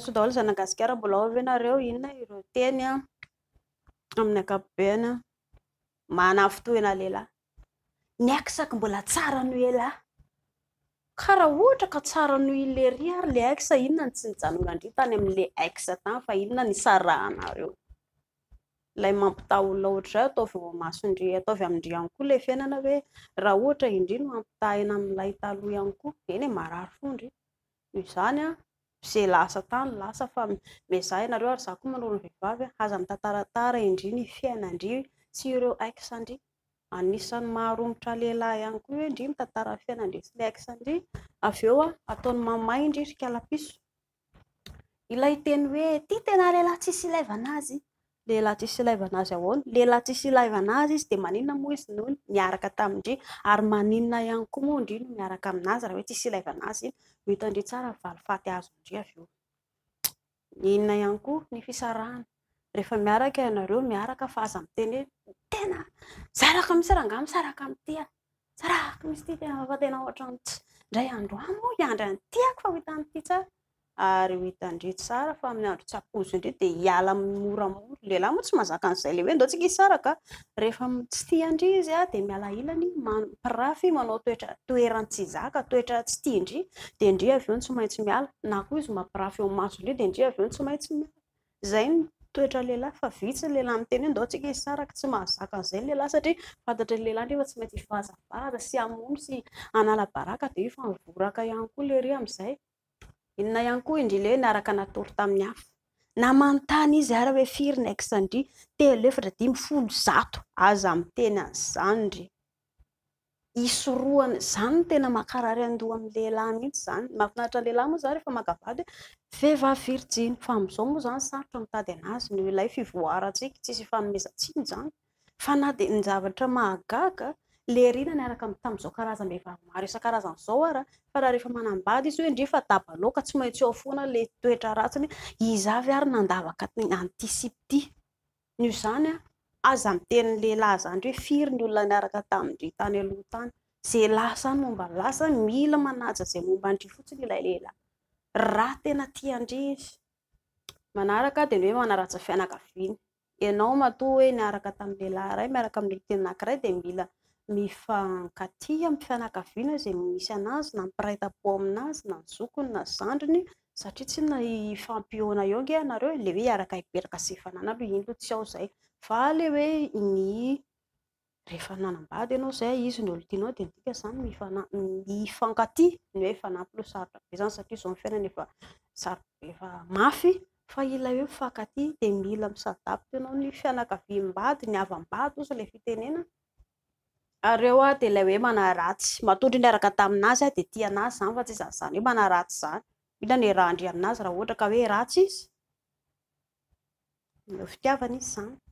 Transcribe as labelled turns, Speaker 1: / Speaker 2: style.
Speaker 1: so daolo zanagasikara mbola ovy anareo inona ireo tenya amin'ny ankapobenya manafotoena lehilahy ny aksako mbola tsara noo elay ka raha ohatra ka tsara no ileriary la s inona n tsy nijanolaidritany a'la tan fa inona nsneolay mampita olona otrza ataovmaso ataoy adr anykoala fiainana oe raha ohatra indrino mampitahena alay taloha iany koa enye mararyondr zanya zay lasa tany lasa fa mezah ianareo ary za koa manorano vehivavy a aza mitantaratara indriny fiainaindriy tsy ireo aikysandriy anisany maharombotra lehilahy ihany koa io indriy mitantara fiainandriy tsy la aikysandriy avy eo a ataony mamay indriryk alapiso ilay teny hoe ty tena lehilahy tsisy ilava nazy leilahy tsisy laivanazy aaoy lehilay tsisy laivan'azy izy de maninona moa izy no miaraka tamindri ary maninna iany koa moanrio miaraka amin'azy raha oe tsisy lavanazyiny hoitadr tsara valyfaty azoidr av o inna ihany koa ny fisarana rehefa miaraka anareo miaraka faaza teny onaaksyrangasaraka tysakisy yeatenaradray androa andraofitay ary hoitandre tsara fa ami'ny andro tsy apozo indre de hiala moramora lehilahy moa tsy mahazaka aizay lehoendtsika sarakefatsy tdr daaiaiaf manao toeratoerantsy zaka toetra tsy tindr dendr a eoo tsy maitsy iaaaiymamiafy eoazord eot aintsyaoeralafavis lelatea ndtsika saa tsy maazaka zay lel satia fantatra lelayrfa tsy maitsy vazaaa sy aoosy aalaarakadi faivoraka iany koa ler amzay inina ihany koa indrileho nyaraka natory tamin'ny hafa namanontany izy arah hoe firina aksandria telo efatra di myfolo zato aza mi teny ny zany ndre isoroana zany n tena makarary andoha amy lehilahy mihitsy zany mahafinaritra nlehilahy moa za rehefa makavady hoe vehva firijino fa miizao moa izany sarotra mitady an'azyny oelay fivoara tsika tsisy fa nomezatsiny zany fa na di nyzavatra maagaga lerina ny araka amiy tamiizao karazambeamarosakarazanzao fraharefa manambady zy hoedrefa abaloka tsy maintsy ao foana latoetra ratsiny iz avy ary nandavaka atisipty nyo zany aza mitenleilay zay re firyny olona niaraka tamidrtayotnyza lanymombalasa mila maaazay mombadr fotsiny la leilay ahaenaiandrizanarakdoemaaraa fianakinotenaraka taleilayray miaraka amyolotenanakiray d mila mifankaty aminy fianakaviana zay misy an'azy na mpiraitapo amin'azy na nzokony na zandriny satria tsy nafampaeogn e oenyefaaayaaoayizy y olonadnymifanatyoeanampyo aroraeny ataafinaaafy fa ila hoe mifankaty de mila msadabtanao ny fianakavimbady ny avam-bady oza la fitenena areo an dia ilay hoe manah ratsy matondriny araka taminazy a dia ti an'azy izany fa tsy iza izany hoe manahratsy izany hoiona ny raha andri aminazy raha ohatra ka hoe ratsy izy e fitiavana izy izany